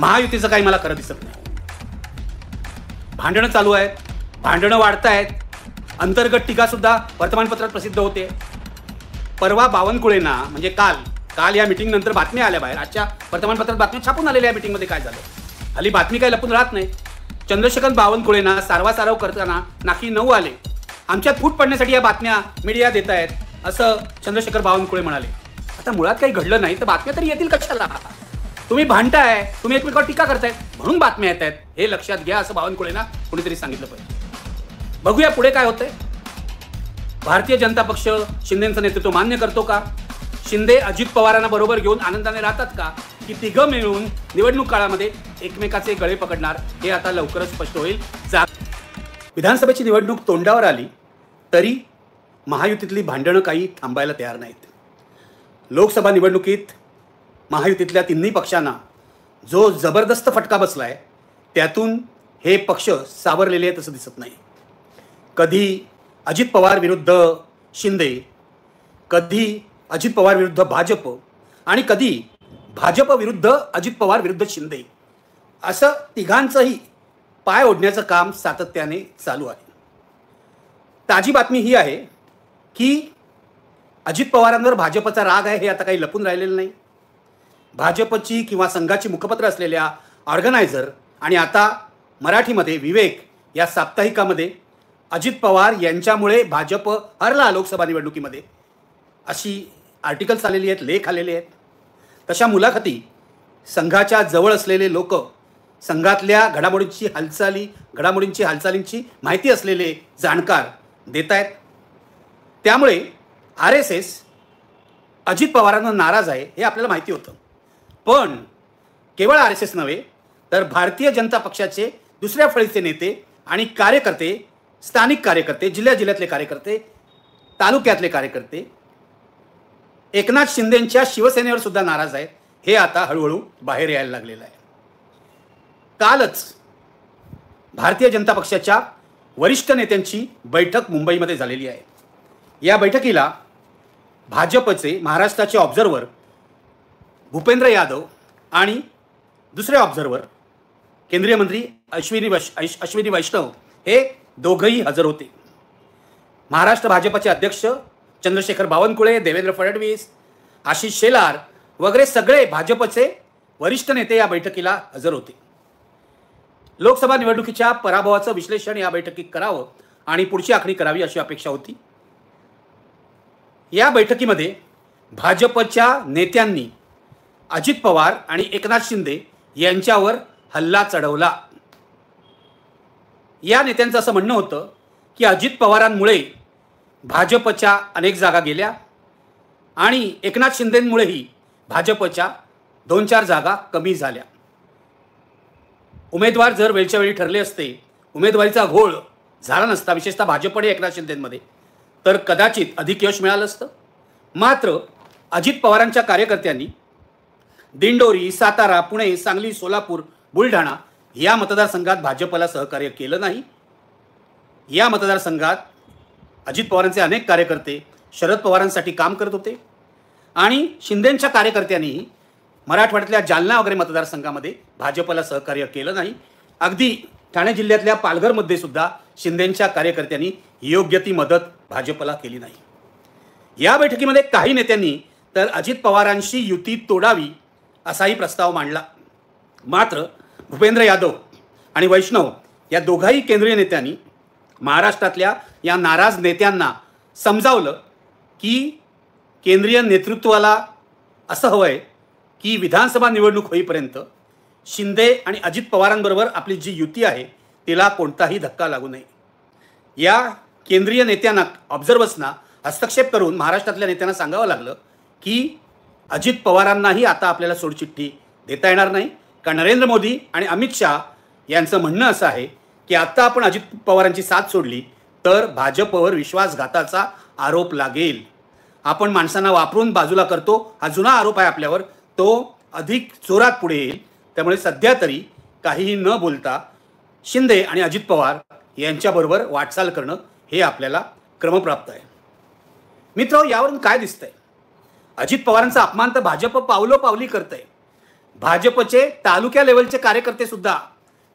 महायुतीचं काही मला करत दिसत नाही भांडणं चालू आहेत भांडणं वाढत आहेत अंतर्गत सुद्धा वर्तमानपत्रात प्रसिद्ध होते परवा बावनकुळेंना म्हणजे काल काल या नंतर बातम्या आल्या बाहेर आजच्या वर्तमानपत्रात बातम्या छापून आलेल्या या मिटिंगमध्ये काय झालं हल्ली बातमी काही लपून राहत नाही चंद्रशेखर बावनकुळेंना सारवा सारव करताना नाकी नऊ आले आमच्यात फूट पडण्यासाठी या बातम्या मीडिया देत आहेत असं चंद्रशेखर बावनकुळे म्हणाले आता मुळात काही घडलं नाही तर बातम्या तरी येतील कशाला तुम्ही भांडताय तुम्ही एकमेकावर टीका करताय म्हणून बातम्या येत आहेत हे लक्षात घ्या असं बावनकुळेंना कुणीतरी सांगितलं पाहिजे बघूया पुढे काय होतंय भारतीय जनता पक्ष शिंदेचं नेतृत्व मान्य करतो का शिंदे अजित पवारांना बरोबर घेऊन आनंदाने राहतात का की तिघं मिळून निवडणूक काळामध्ये एकमेकाचे गळे पकडणार हे आता लवकरच स्पष्ट होईल जा विधानसभेची निवडणूक तोंडावर आली तरी महायुतीतली भांडणं काही थांबायला तयार नाहीत लोकसभा निवडणुकीत महायुतीतल्या तिन्ही पक्षांना जो जबरदस्त फटका बसला आहे त्यातून हे पक्ष सावरलेले आहेत असं दिसत नाही कधी अजित पवार विरुद्ध शिंदे कधी अजित पवार विरुद्ध भाजप आणि कधी भाजप विरुद्ध अजित पवार विरुद्ध शिंदे असं तिघांचंही पाय ओढण्याचं काम सातत्याने चालू आहे ताजी बातमी ही आहे की अजित पवारांवर भाजपचा राग आहे हे आता काही लपून राहिलेलं नाही भाजपची किंवा संघाची मुखपत्र असलेल्या ऑर्गनायझर आणि आता मराठीमध्ये विवेक या साप्ताहिकामध्ये अजित पवार यांच्यामुळे भाजप हरला लोकसभा निवडणुकीमध्ये अशी आर्टिकल्स आलेली आहेत लेख आलेले आहेत तशा मुलाखती संघाच्या जवळ असलेले लोक संघातल्या घडामोडींची हालचाली घडामोडींची हालचालींची माहिती असलेले जाणकार देत आहेत त्यामुळे आर एस एस अजित पवारांना नाराज आहे हे आपल्याला माहिती होतं पण केवळ आर एस एस नव्हे तर भारतीय जनता पक्षाचे दुसऱ्या फळीचे नेते आणि कार्यकर्ते स्थानिक कार्यकर्ते जिल्ह्या जिल्ह्यातले कार्यकर्ते तालुक्यातले कार्यकर्ते एकनाथ शिंदेंच्या शिवसेनेवर सुद्धा नाराज आहेत हे आता हळूहळू बाहेर यायला लागलेलं आहे कालच भारतीय जनता पक्षाच्या वरिष्ठ नेत्यांची बैठक मुंबईमध्ये झालेली आहे या बैठकीला भाजपचे महाराष्ट्राचे ऑब्झर्वर भूपेंद्र यादव आणि दुसरे ऑब्झर्वर केंद्रीय मंत्री अश्विनी वैश अश्विनी वैष्णव हे दोघंही हजर होते महाराष्ट्र भाजपचे अध्यक्ष चंद्रशेखर बावनकुळे देवेंद्र फडणवीस आशिष शेलार वगैरे सगळे भाजपचे वरिष्ठ नेते या बैठकीला हजर होते लोकसभा निवडणुकीच्या पराभवाचं विश्लेषण या बैठकीत करावं आणि पुढची आखणी करावी अशी अपेक्षा होती या बैठकीमध्ये भाजपच्या नेत्यांनी अजित पवार आणि एकनाथ शिंदे यांच्यावर हल्ला चढवला या नेत्यांचं असं म्हणणं होतं की अजित पवारांमुळे भाजपच्या अनेक जागा गेल्या आणि एकनाथ शिंदेमुळेही भाजपच्या दोन चार जागा कमी झाल्या उमेदवार जर वेळच्या वेळी ठरले असते उमेदवारीचा घोळ झाला नसता विशेषतः भाजपने एकनाथ शिंदेमध्ये तर कदाचित अधिक यश मिळालं असतं मात्र अजित पवारांच्या कार्यकर्त्यांनी दिंडोरी सातारा पुणे सांगली सोलापूर बुलढाणा या मतदारसंघात भाजपला सहकार्य केलं नाही या मतदारसंघात अजित पवारांचे अनेक कार्यकर्ते शरद पवारांसाठी काम करत होते आणि शिंदेंच्या कार्यकर्त्यांनी मराठवाड्यातल्या जालना वगैरे मतदारसंघामध्ये भाजपला सहकार्य केलं नाही अगदी ठाणे जिल्ह्यातल्या पालघरमध्ये सुद्धा शिंदेंच्या कार्यकर्त्यांनी योग्य ती मदत भाजपला केली नाही या बैठकीमध्ये काही नेत्यांनी तर अजित पवारांशी युती तोडावी असाही प्रस्ताव मांडला मात्र भूपेंद्र यादव आणि वैष्णव या दोघाही केंद्रीय नेत्यांनी महाराष्ट्रातल्या या नाराज नेत्यांना समजावलं की केंद्रीय नेतृत्वाला असं हवं आहे की विधानसभा निवडणूक होईपर्यंत शिंदे आणि अजित पवारांबरोबर आपली जी युती आहे तिला कोणताही धक्का लागू नये या केंद्रीय नेत्यांना ऑब्झर्वर्सना हस्तक्षेप करून महाराष्ट्रातल्या नेत्यांना सांगावं लागलं की अजित पवारांनाही आता आपल्याला सोडचिठ्ठी देता येणार नाही कारण नरेंद्र मोदी आणि अमित शाह यांचं म्हणणं असं आहे की आत्ता आपण अजित पवारांची साथ सोडली तर भाजपवर विश्वासघाताचा आरोप लागेल आपण माणसांना वापरून बाजूला करतो हा जुना आरोप आहे आपल्यावर तो अधिक जोरात पुढे येईल त्यामुळे सध्या तरी काहीही न बोलता शिंदे आणि अजित पवार यांच्याबरोबर वाटचाल करणं हे आपल्याला क्रमप्राप्त आहे मित्र यावरून काय दिसतंय अजित पवारांचा अपमान तर भाजप पावलो पावली करत आहे भाजपचे तालुक्या लेवलचे कार्यकर्ते सुद्धा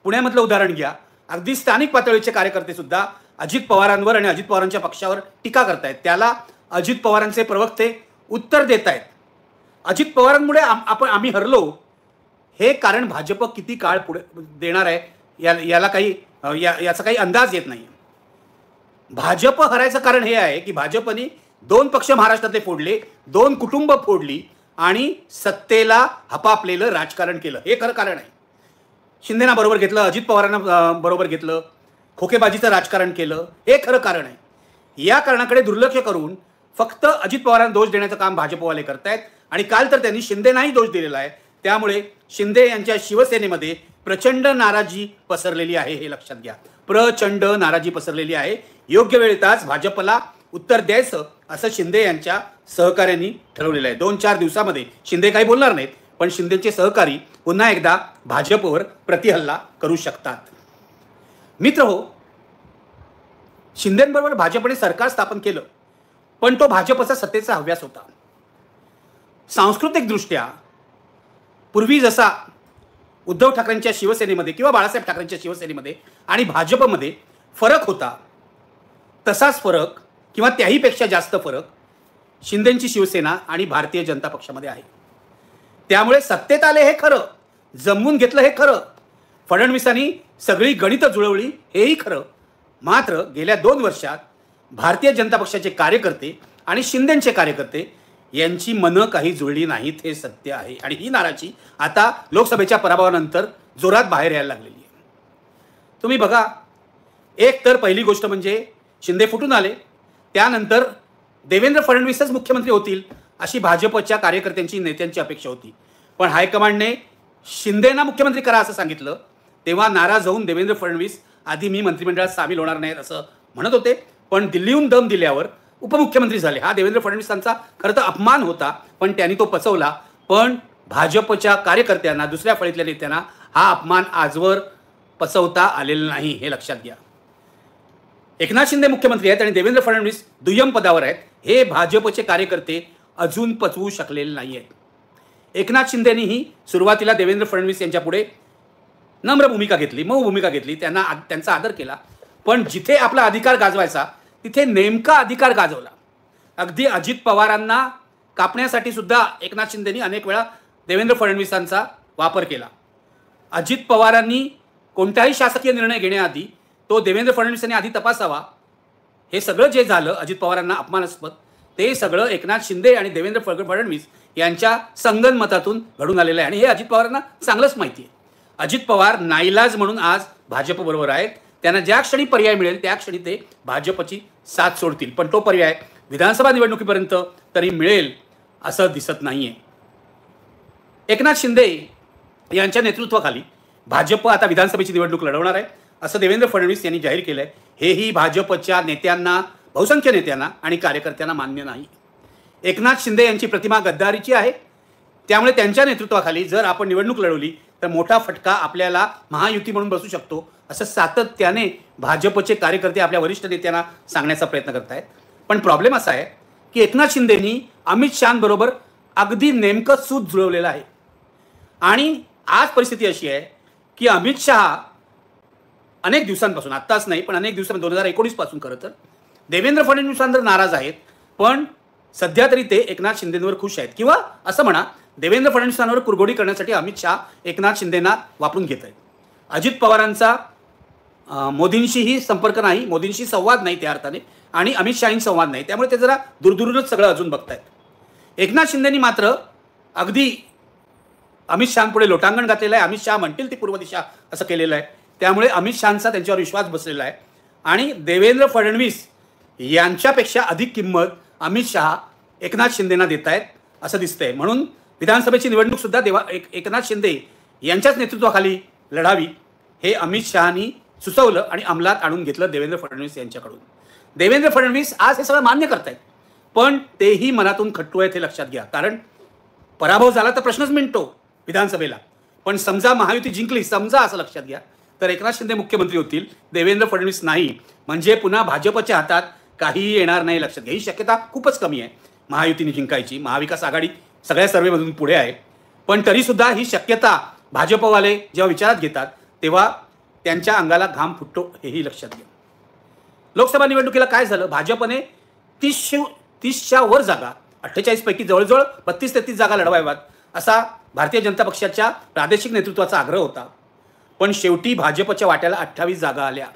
पुण्यामधलं उदाहरण घ्या अगदी स्थानिक पातळीचे कार्यकर्ते सुद्धा अजित पवारांवर आणि अजित पवारांच्या पक्षावर टीका करतायत त्याला अजित पवारांचे प्रवक्ते उत्तर देत आहेत अजित पवारांमुळे आपण आम्ही हरलो हे कारण भाजप किती काळ पुढे देणार आहे या याला काही या याचा काही अंदाज येत नाही भाजप हरायचं कारण हे आहे की भाजपने दोन पक्ष महाराष्ट्रातले फोडले दोन कुटुंब फोडली आणि सत्तेला हपापलेलं राजकारण केलं हे खरं कारण आहे शिंदेना बरोबर घेतलं अजित पवारांना बरोबर घेतलं खोकेबाजीचं राजकारण केलं हे खरं कारण आहे या कारणाकडे दुर्लक्ष करून फक्त अजित पवारांना दोष देण्याचं काम भाजपवाले आहेत आणि काल तर त्यांनी शिंदेनाही दोष दिलेला आहे त्यामुळे शिंदे यांच्या शिवसेनेमध्ये प्रचंड नाराजी पसरलेली आहे हे लक्षात घ्या प्रचंड नाराजी पसरलेली आहे योग्य वेळेतच भाजपला उत्तर द्यायचं असं शिंदे यांच्या सहकाऱ्यांनी ठरवलेलं आहे दोन चार दिवसामध्ये शिंदे काही बोलणार नाहीत पण शिंदेचे सहकारी पुन्हा एकदा भाजपवर प्रतिहल्ला करू शकतात मित्र हो शिंदेबरोबर भाजपने सरकार स्थापन केलं पण तो भाजपचा सत्तेचा हव्यास होता सांस्कृतिकदृष्ट्या पूर्वी जसा उद्धव ठाकरेंच्या शिवसेनेमध्ये किंवा बाळासाहेब ठाकरेंच्या शिवसेनेमध्ये आणि भाजपमध्ये फरक होता तसाच फरक किंवा त्याहीपेक्षा जास्त फरक शिंदेची शिवसेना आणि भारतीय जनता पक्षामध्ये आहे त्यामुळे सत्तेत आले हे खरं जमवून घेतलं हे खरं फडणवीसांनी सगळी गणितं जुळवली हेही खरं मात्र गेल्या दोन वर्षात भारतीय जनता पक्षाचे कार्यकर्ते आणि शिंदेचे कार्यकर्ते यांची मनं काही जुळली नाहीत हे सत्य आहे आणि ही नाराजी आता लोकसभेच्या पराभवानंतर जोरात बाहेर यायला लागलेली आहे तुम्ही बघा एक तर पहिली गोष्ट म्हणजे शिंदे फुटून आले त्यानंतर देवेंद्र फडणवीसच मुख्यमंत्री होतील अशी भाजपच्या कार्यकर्त्यांची नेत्यांची अपेक्षा होती पण हायकमांडने शिंदेना मुख्यमंत्री करा असं सांगितलं तेव्हा नाराज होऊन देवेंद्र फडणवीस आधी मी मंत्रिमंडळात सामील होणार नाहीत असं म्हणत होते पण दिल्लीहून दम दिल्यावर उपमुख्यमंत्री झाले हा देवेंद्र फडणवीसांचा खरं तर अपमान होता पण त्यांनी तो पचवला पण भाजपच्या कार्यकर्त्यांना दुसऱ्या फळीतल्या नेत्यांना हा अपमान आजवर पचवता आलेला नाही हे लक्षात घ्या एकनाथ शिंदे मुख्यमंत्री आहेत आणि देवेंद्र फडणवीस दुय्यम पदावर आहेत हे भाजपचे कार्यकर्ते अजून पचवू शकलेले नाही आहेत एकनाथ शिंदेनीही सुरुवातीला देवेंद्र फडणवीस यांच्यापुढे नम्र भूमिका घेतली मऊ भूमिका घेतली त्यांना त्यांचा आदर केला पण जिथे आपला अधिकार गाजवायचा तिथे नेमका अधिकार गाजवला अगदी अजित पवारांना कापण्यासाठी सुद्धा एकनाथ शिंदेनी अनेक वेळा देवेंद्र फडणवीसांचा वापर केला अजित पवारांनी कोणताही शासकीय निर्णय घेण्याआधी तो देवेंद्र फडणवीस यांनी आधी तपासावा हे सगळं जे झालं अजित पवारांना अपमानास्पद ते सगळं एकनाथ शिंदे आणि देवेंद्र फडणवीस यांच्या मतातून घडून आलेलं आहे आणि हे अजित पवारांना चांगलंच माहिती आहे अजित पवार नाईलाज म्हणून आज भाजपबरोबर आहेत त्यांना ज्या क्षणी पर्याय मिळेल त्या क्षणी ते भाजपची साथ सोडतील पण तो पर्याय विधानसभा निवडणुकीपर्यंत तरी मिळेल असं दिसत नाही एकनाथ शिंदे यांच्या नेतृत्वाखाली भाजप आता विधानसभेची निवडणूक लढवणार आहे असं देवेंद्र फडणवीस यांनी जाहीर केलं आहे हेही भाजपच्या नेत्यांना बहुसंख्य नेत्यांना आणि कार्यकर्त्यांना मान्य नाही एकनाथ शिंदे यांची प्रतिमा गद्दारीची आहे त्यामुळे त्यांच्या नेतृत्वाखाली जर आपण निवडणूक लढवली तर मोठा फटका आपल्याला महायुती म्हणून बसू शकतो असं सातत्याने भाजपचे कार्यकर्ते आपल्या वरिष्ठ नेत्यांना सांगण्याचा प्रयत्न करत आहेत पण प्रॉब्लेम असा आहे की एकनाथ शिंदेनी अमित शहांबरोबर अगदी नेमकं सूत जुळवलेलं आहे आणि आज परिस्थिती अशी आहे की अमित शहा अनेक दिवसांपासून आत्ताच नाही पण अनेक दिवसांपासून दोन हजार एकोणीसपासून खरं तर देवेंद्र फडणवीसांवर नाराज आहेत पण सध्या तरी ते एकनाथ शिंदेंवर खुश आहेत किंवा असं म्हणा देवेंद्र फडणवीसांवर कुरघोडी करण्यासाठी अमित शहा एकनाथ शिंदेंना वापरून घेत आहेत अजित पवारांचा मोदींशीही संपर्क नाही मोदींशी संवाद नाही त्या अर्थाने आणि अमित शहाही संवाद नाही त्यामुळे ते जरा दूरदूरूनच सगळं अजून बघतायत एकनाथ शिंदेनी मात्र अगदी अमित शहापुढे लोटांगण घातलेलं आहे अमित शहा म्हणतील ती पूर्व दिशा असं केलेलं आहे त्यामुळे अमित शहाचा त्यांच्यावर विश्वास बसलेला आहे आणि देवेंद्र फडणवीस यांच्यापेक्षा अधिक किंमत अमित शहा एकनाथ शिंदेना देत आहेत असं दिसतंय म्हणून विधानसभेची सुद्धा देवा एक एकनाथ शिंदे यांच्याच नेतृत्वाखाली लढावी हे अमित शहानी सुचवलं आणि अंमलात आणून घेतलं देवेंद्र फडणवीस यांच्याकडून देवेंद्र फडणवीस आज हे सगळं मान्य करतायत पण तेही मनातून खट्टू आहेत हे लक्षात घ्या कारण पराभव झाला तर प्रश्नच मिटतो विधानसभेला पण समजा महायुती जिंकली समजा असं लक्षात घ्या तर एकनाथ शिंदे मुख्यमंत्री होतील देवेंद्र फडणवीस नाही म्हणजे पुन्हा भाजपच्या हातात काहीही येणार नाही लक्षात घ्या ही शक्यता खूपच कमी आहे महायुतीने जिंकायची महाविकास आघाडी सगळ्या सर्वेमधून पुढे आहे पण तरीसुद्धा ही शक्यता भाजपवाले जेव्हा विचारात घेतात तेव्हा त्यांच्या अंगाला घाम फुटतो हेही लक्षात घ्या लोकसभा निवडणुकीला काय झालं भाजपने तीसशे तीसच्या वर जागा अठ्ठेचाळीसपैकी जवळजवळ बत्तीस तेहतीस जागा लढवाव्यात असा भारतीय जनता पक्षाच्या प्रादेशिक नेतृत्वाचा आग्रह होता पण शेवटी भाजपच्या वाट्याला अठ्ठावीस जागा आल्या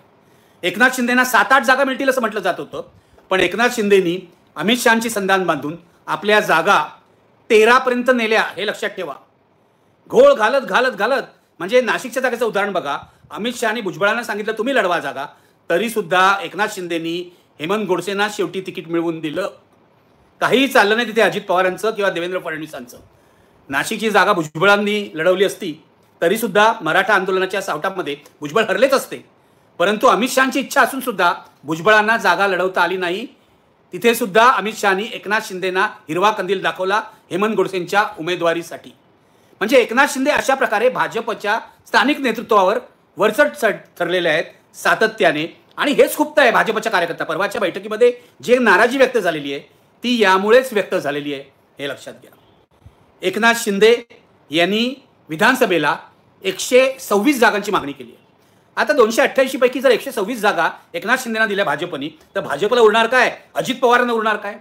एकनाथ शिंदेना सात आठ जागा मिळतील असं म्हटलं जात होतं पण एकनाथ शिंदेनी अमित शहाची संधान बांधून आपल्या जागा तेरापर्यंत नेल्या हे लक्षात ठेवा घोळ घालत घालत घालत म्हणजे नाशिकच्या जागेचं उदाहरण बघा अमित शहानी भुजबळांना सांगितलं तुम्ही लढवा जागा तरीसुद्धा एकनाथ शिंदेनी हेमंत गोडसेना शेवटी तिकीट मिळवून दिलं काहीही चाललं नाही तिथे अजित पवारांचं किंवा देवेंद्र फडणवीसांचं नाशिकची जागा भुजबळांनी लढवली असती तरी सुद्धा मराठा आंदोलनाच्या सावटामध्ये भुजबळ हरलेच असते परंतु अमित शहाची इच्छा असून सुद्धा भुजबळांना जागा लढवता आली नाही तिथे सुद्धा अमित शहानी एकनाथ शिंदेना हिरवा कंदील दाखवला हेमंत गोडसेंच्या उमेदवारीसाठी म्हणजे एकनाथ शिंदे अशा प्रकारे भाजपच्या स्थानिक नेतृत्वावर वरचट ठरलेले आहेत सातत्याने आणि हेच खुप्त आहे भाजपच्या कार्यकर्ता परवाच्या बैठकीमध्ये जे नाराजी व्यक्त झालेली आहे ती यामुळेच व्यक्त झालेली आहे हे लक्षात घ्या एकनाथ शिंदे यांनी विधानसभेला एकशे सव्वीस जागांची मागणी केली आहे आता दोनशे अठ्ठ्याऐंशीपैकी जर एकशे सव्वीस जागा एकनाथ शिंदेना दिल्या भाजपनी तर भाजपला उरणार काय अजित पवारांना उरणार काय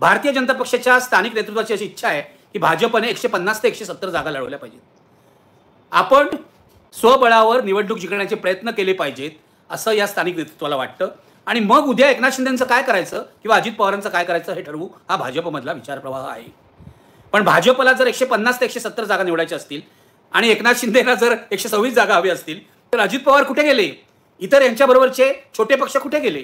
भारतीय जनता पक्षाच्या स्थानिक नेतृत्वाची अशी इच्छा आहे की भाजपने एकशे पन्नास ते एकशे सत्तर जागा लढवल्या पाहिजेत आपण स्वबळावर निवडणूक जिंकण्याचे प्रयत्न केले पाहिजेत असं या स्थानिक नेतृत्वाला वाटतं आणि मग उद्या एकनाथ शिंदेचं काय करायचं किंवा अजित पवारांचं काय करायचं हे ठरवू हा भाजपमधला विचारप्रवाह आहे पण भाजपला जर एकशे पन्नास ते एकशे सत्तर जागा निवडायच्या असतील आणि एकनाथ शिंदेला जर एकशे सव्वीस जागा हवी असतील तर अजित पवार कुठे गेले इतर यांच्याबरोबरचे छोटे पक्ष कुठे गेले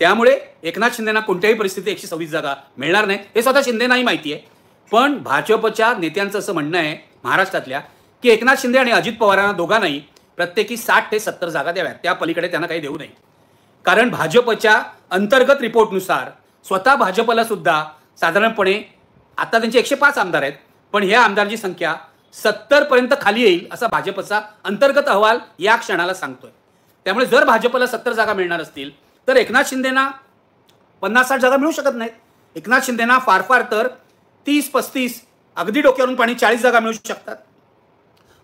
त्यामुळे एकनाथ शिंदेना कोणत्याही परिस्थितीत एकशे सव्वीस जागा मिळणार नाही हे स्वतः शिंदेनाही माहिती आहे पण भाजपच्या नेत्यांचं असं म्हणणं आहे महाराष्ट्रातल्या की एकनाथ शिंदे आणि अजित पवारांना दोघांनाही प्रत्येकी साठ ते सत्तर जागा द्याव्यात त्या पलीकडे त्यांना काही देऊ नये कारण भाजपच्या अंतर्गत रिपोर्टनुसार स्वतः भाजपला सुद्धा साधारणपणे आता त्यांचे एकशे पाच आमदार आहेत पण ह्या आमदारांची संख्या पर्यंत खाली येईल असा भाजपचा अंतर्गत अहवाल या क्षणाला सांगतोय त्यामुळे जर भाजपला सत्तर जागा मिळणार असतील तर एकनाथ शिंदेना पन्नास साठ जागा मिळू शकत नाहीत एकनाथ शिंदेना फार फार तर तीस पस्तीस अगदी डोक्यावरून पाणी चाळीस जागा मिळू शकतात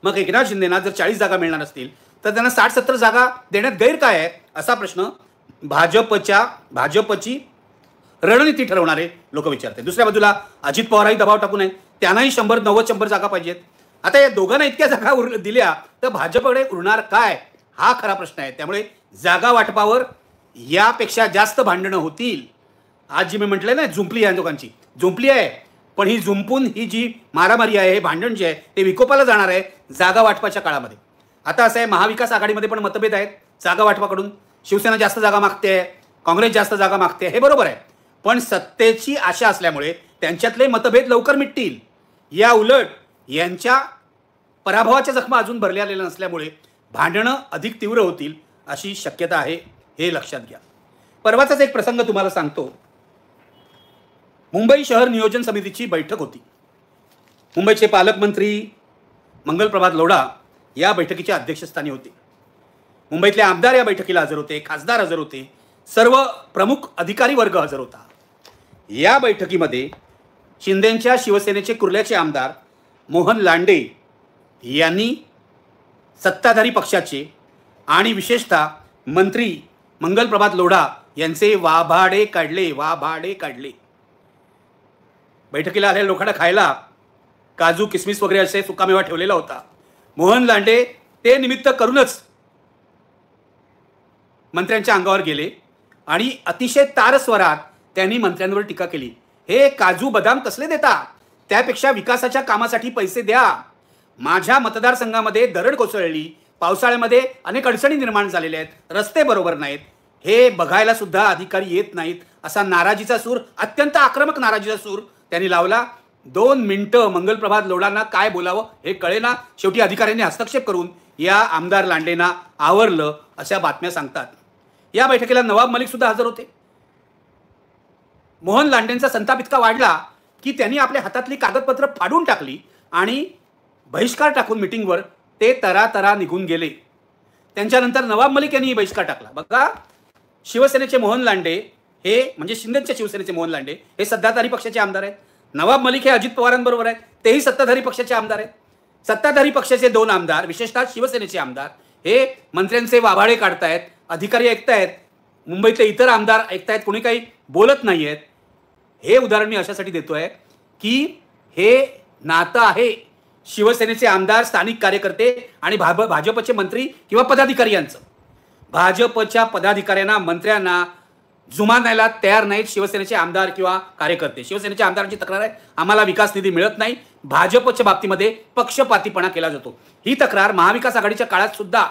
मग एकनाथ शिंदेना जर चाळीस जागा मिळणार असतील तर त्यांना साठ सत्तर जागा देण्यात गैर काय आहे असा प्रश्न भाजपच्या भाजपची रणनीती ठरवणारे लोक विचारते दुसऱ्या बाजूला अजित पवारही दबाव टाकू नये त्यांनाही शंभर नव्वद शंभर जागा पाहिजेत आता या दोघांना इतक्या जागा उर दिल्या तर भाजपकडे उरणार काय हा खरा प्रश्न आहे त्यामुळे जागा वाटपावर यापेक्षा जास्त भांडणं होतील आज जी मी म्हटलं ना झुंपली आहे दोघांची झुंपली आहे पण ही झुंपून ही जी मारामारी आहे हे भांडण जे आहे ते विकोपाला जाणार आहे जागा वाटपाच्या काळामध्ये आता असं आहे महाविकास आघाडीमध्ये पण मतभेद आहेत जागा वाटपाकडून शिवसेना जास्त जागा मागते आहे काँग्रेस जास्त जागा मागते हे बरोबर आहे पण सत्तेची आशा असल्यामुळे त्यांच्यातले मतभेद लवकर मिटतील या उलट यांच्या पराभवाच्या जखमा अजून भरल्या आलेल्या नसल्यामुळे भांडणं अधिक तीव्र होतील अशी शक्यता आहे हे लक्षात घ्या परवाचाच एक प्रसंग तुम्हाला सांगतो मुंबई शहर नियोजन समितीची बैठक होती मुंबईचे पालकमंत्री मंगलप्रभात लोढा या बैठकीच्या अध्यक्षस्थानी होते मुंबईतले आमदार या बैठकीला हजर होते खासदार हजर होते सर्व प्रमुख अधिकारी वर्ग हजर होता या बैठकीमध्ये शिंदेंच्या शिवसेनेचे कुर्ल्याचे आमदार मोहन लांडे यांनी सत्ताधारी पक्षाचे आणि विशेषतः मंत्री मंगलप्रभात लोढा यांचे वाभाडे काढले वाभाडे काढले बैठकीला आलेल्या लोखाडा खायला काजू किसमिस वगैरे असे सुकामेवा ठेवलेला होता मोहन लांडे ते निमित्त करूनच मंत्र्यांच्या अंगावर गेले आणि अतिशय तारस्वरात त्यांनी मंत्र्यांवर टीका केली हे काजू बदाम कसले देता त्यापेक्षा विकासाच्या कामासाठी पैसे द्या माझ्या मतदारसंघामध्ये दरड कोसळली पावसाळ्यामध्ये अनेक अडचणी निर्माण झालेल्या आहेत रस्ते बरोबर नाहीत हे बघायला सुद्धा अधिकारी येत नाहीत असा नाराजीचा सूर अत्यंत आक्रमक नाराजीचा सूर त्यांनी लावला दोन मिनटं मंगलप्रभात लोडांना काय बोलावं हे कळेना शेवटी अधिकाऱ्यांनी हस्तक्षेप करून या आमदार लांडेंना आवरलं अशा बातम्या सांगतात या बैठकीला नवाब मलिक सुद्धा हजर होते मोहन लांडेंचा संताप इतका वाढला की त्यांनी आपल्या हातातली कागदपत्र फाडून टाकली आणि बहिष्कार टाकून मिटिंगवर ते तरा तरा निघून गेले त्यांच्यानंतर नवाब मलिक यांनी बहिष्कार टाकला बघा शिवसेनेचे मोहन लांडे हे म्हणजे शिंदेच्या शिवसेनेचे मोहन लांडे हे सत्ताधारी पक्षाचे आमदार आहेत नवाब मलिक हे अजित पवारांबरोबर आहेत तेही सत्ताधारी पक्षाचे आमदार आहेत सत्ताधारी पक्षाचे दोन आमदार विशेषतः शिवसेनेचे आमदार हे मंत्र्यांचे वाभाळे काढतायत अधिकारी ऐकतायत मुंबईतले इतर आमदार ऐकतायत कोणी काही बोलत नाही आहेत हे उदाहरण मी अशासाठी देतो आहे की हे नातं आहे शिवसेनेचे आमदार स्थानिक कार्यकर्ते आणि भा भाजपचे मंत्री किंवा पदाधिकारी यांचं भाजपच्या पदाधिकाऱ्यांना मंत्र्यांना जुमानायला तयार नाहीत शिवसेनेचे आमदार किंवा कार्यकर्ते शिवसेनेच्या आमदारांची तक्रार आहे आम्हाला विकास निधी मिळत नाही भाजपच्या बाबतीमध्ये पक्षपातीपणा केला जातो ही तक्रार महाविकास आघाडीच्या काळात सुद्धा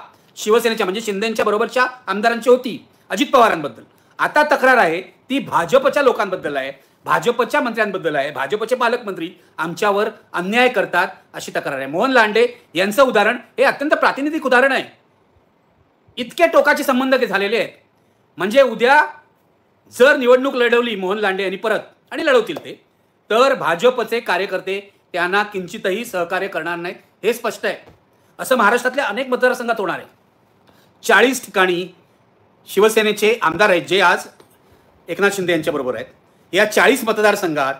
शिवसेनेच्या म्हणजे शिंदेच्या बरोबरच्या आमदारांची होती अजित पवारांबद्दल आता तक्रार आहे ती भाजपच्या लोकांबद्दल आहे भाजपच्या मंत्र्यांबद्दल आहे भाजपचे पालकमंत्री आमच्यावर अन्याय करतात अशी तक्रार आहे मोहन लांडे यांचं उदाहरण हे अत्यंत प्रातिनिधिक उदाहरण आहे इतके टोकाचे संबंध ते झालेले आहेत म्हणजे उद्या जर निवडणूक लढवली मोहन लांडे यांनी परत आणि लढवतील ते तर भाजपचे कार्यकर्ते त्यांना किंचितही सहकार्य करणार नाहीत हे स्पष्ट आहे असं महाराष्ट्रातल्या अनेक मतदारसंघात होणार आहे चाळीस ठिकाणी शिवसेनेचे आमदार आहेत जे आज एकनाथ शिंदे यांच्याबरोबर आहेत या चाळीस मतदारसंघात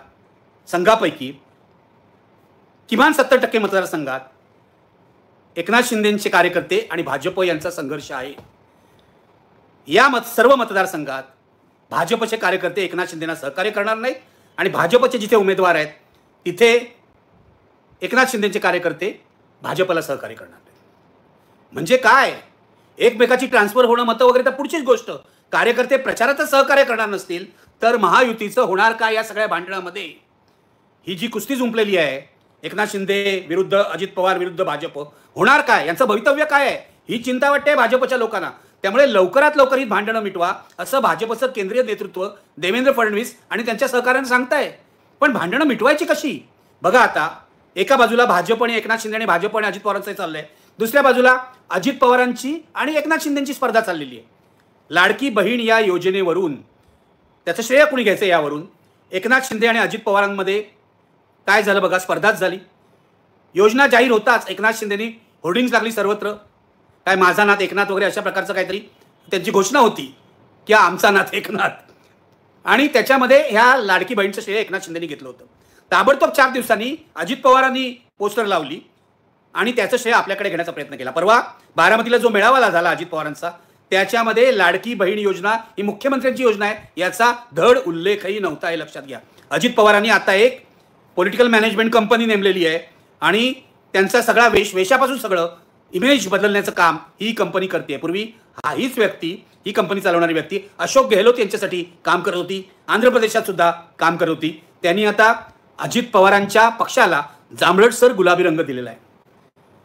संघापैकी किमान सत्तर टक्के मतदारसंघात एकनाथ शिंदेचे कार्यकर्ते आणि भाजप यांचा संघर्ष आहे या मत सर्व मतदारसंघात भाजपचे कार्यकर्ते एकनाथ शिंदेना सहकार्य करणार नाहीत आणि भाजपचे जिथे उमेदवार आहेत तिथे एकनाथ शिंदेचे कार्यकर्ते भाजपला सहकार्य करणार नाहीत म्हणजे काय एकमेकाची ट्रान्सफर होणं मतं वगैरे तर पुढचीच गोष्ट कार्यकर्ते प्रचाराचं सहकार्य करणार नसतील तर महायुतीचं होणार का या सगळ्या भांडणामध्ये ही जी कुस्ती जुंपलेली आहे एकनाथ शिंदे विरुद्ध अजित पवार विरुद्ध भाजप होणार काय यांचं भवितव्य काय आहे ही चिंता वाटते भाजपच्या लोकांना त्यामुळे लवकरात लवकर ही भांडणं मिटवा असं भाजपचं केंद्रीय नेतृत्व देवेंद्र फडणवीस आणि त्यांच्या सहकार्यानं सांगताय पण भांडणं मिटवायची कशी बघा आता एका बाजूला भाजप आणि एकनाथ शिंदे आणि भाजप आणि अजित पवारांचं चाललंय दुसऱ्या बाजूला अजित पवारांची आणि एकनाथ शिंदेची स्पर्धा चाललेली आहे लाडकी बहीण या योजनेवरून त्याचं श्रेय कुणी घ्यायचं यावरून एकनाथ शिंदे आणि अजित पवारांमध्ये काय झालं बघा स्पर्धाच झाली योजना जाहीर होताच एकनाथ शिंदेनी होर्डिंग्स लागली सर्वत्र काय माझा नाथ एकनाथ वगैरे अशा प्रकारचं काहीतरी त्यांची घोषणा होती की आमचा नाथ एकनाथ आणि त्याच्यामध्ये ह्या लाडकी बहीणचं श्रेय एकनाथ शिंदेनी घेतलं होतं ताबडतोब चार दिवसांनी अजित पवारांनी पोस्टर लावली आणि त्याचं श्रेय आपल्याकडे घेण्याचा प्रयत्न केला परवा बारामतीला जो मेळावाला झाला अजित पवारांचा त्याच्यामध्ये लाडकी बहीण योजना ही मुख्यमंत्र्यांची योजना आहे याचा धड उल्लेखही नव्हता हे लक्षात घ्या अजित पवारांनी आता एक पॉलिटिकल मॅनेजमेंट कंपनी नेमलेली आहे आणि त्यांचा सगळा वेश वेशापासून सगळं इमेज बदलण्याचं काम ही कंपनी करते पूर्वी हा हीच व्यक्ती ही कंपनी चालवणारी व्यक्ती अशोक गेहलोत यांच्यासाठी काम करत होती आंध्र प्रदेशात सुद्धा काम करत होती त्यांनी आता अजित पवारांच्या पक्षाला जांभळट सर गुलाबी रंग दिलेला आहे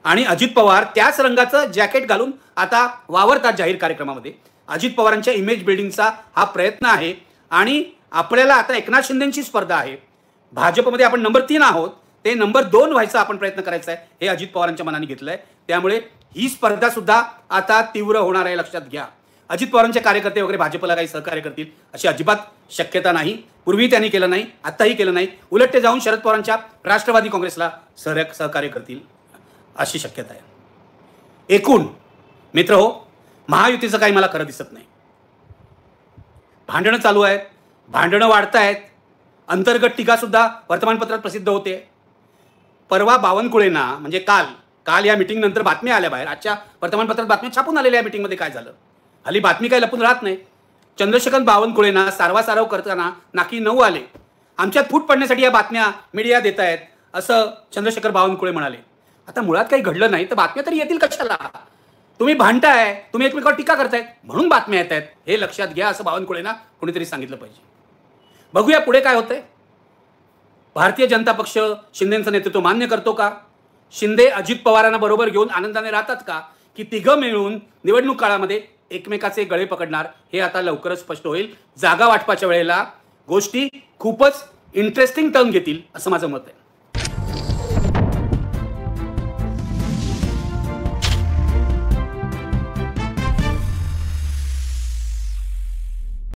आणि अजित पवार त्याच रंगाचं जॅकेट घालून आता वावरतात जाहीर कार्यक्रमामध्ये अजित पवारांच्या इमेज बिल्डिंगचा हा प्रयत्न आहे आणि आपल्याला आता एकनाथ शिंदेची स्पर्धा आहे भाजपमध्ये आपण नंबर तीन आहोत ते नंबर दोन व्हायचा आपण प्रयत्न करायचा आहे हे अजित पवारांच्या मनाने घेतलं आहे त्यामुळे ही स्पर्धा सुद्धा आता तीव्र होणार आहे लक्षात घ्या अजित पवारांचे कार्यकर्ते वगैरे भाजपला काही सहकार्य करतील अशी अजिबात शक्यता नाही पूर्वी त्यांनी केलं नाही आत्ताही केलं नाही उलट ते जाऊन शरद पवारांच्या राष्ट्रवादी काँग्रेसला सहकार्य करतील अशी शक्यता आहे एकूण मित्र हो महायुतीचं काही मला खरं दिसत नाही भांडणं चालू आहेत भांडणं वाढत आहेत अंतर्गत टीकासुद्धा वर्तमानपत्रात प्रसिद्ध होते परवा बावनकुळेंना म्हणजे काल काल या मिटिंगनंतर बातम्या आल्या बाहेर आजच्या वर्तमानपत्रात बातम्या छापून आलेल्या या मिटिंगमध्ये काय झालं हल्ली बातमी काय लपून राहत नाही चंद्रशेखर बावनकुळेंना सारवासारव करताना नाकी नऊ आले आमच्यात फूट पडण्यासाठी या बातम्या मीडिया देत आहेत असं चंद्रशेखर बावनकुळे म्हणाले आता मुळात काही घडलं नाही तर बातम्या तरी येतील कशाला तुम्ही भांडताय तुम्ही एकमेकावर टीका करतायत म्हणून बातम्या येत आहेत हे लक्षात घ्या असं बावनकुळेंना कोणीतरी सांगितलं पाहिजे बघूया पुढे काय होतंय भारतीय जनता पक्ष शिंदेचं नेतृत्व मान्य करतो का शिंदे अजित पवारांना बरोबर घेऊन आनंदाने राहतात का की तिघं मिळून निवडणूक काळामध्ये एकमेकाचे गळे पकडणार हे आता लवकरच स्पष्ट होईल जागा वाटपाच्या वेळेला गोष्टी खूपच इंटरेस्टिंग टर्न घेतील असं माझं मत आहे